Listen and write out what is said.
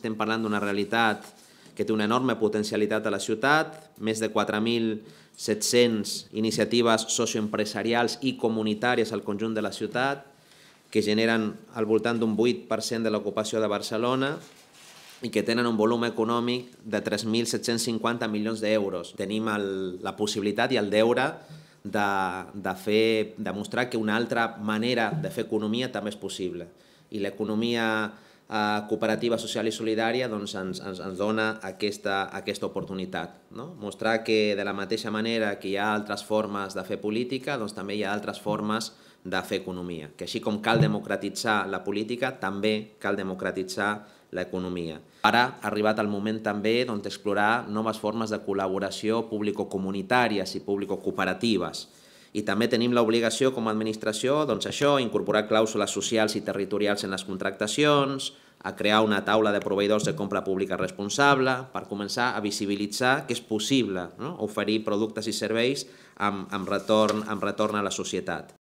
estem parlant d'una realitat que té una enorme potencialitat a la ciutat, més de 4.700 iniciatives socioempresarials i comunitàries al conjunt de la ciutat, que generen al voltant d'un 8% de l'ocupació de Barcelona i que tenen un volum econòmic de 3.750 milions d'euros. Tenim el, la possibilitat i el deure de, de fer, demostrar que una altra manera de fer economia també és possible. I l'economia cooperativa social i solidària doncs ens, ens, ens dona aquesta, aquesta oportunitat. No? Mostrar que de la mateixa manera que hi ha altres formes de fer política, doncs també hi ha altres formes de fer economia. Que així com cal democratitzar la política, també cal democratitzar l'economia. Ara ha arribat el moment també doncs, d'explorar doncs, noves formes de col·laboració público-comunitàries i público-cooperatives. I també tenim l'obligació com a administració, doncs això, incorporar clàusules socials i territorials en les contractacions, a crear una taula de proveïdors de compra pública responsable, per començar a visibilitzar que és possible no? oferir productes i serveis amb, amb, retorn, amb retorn a la societat.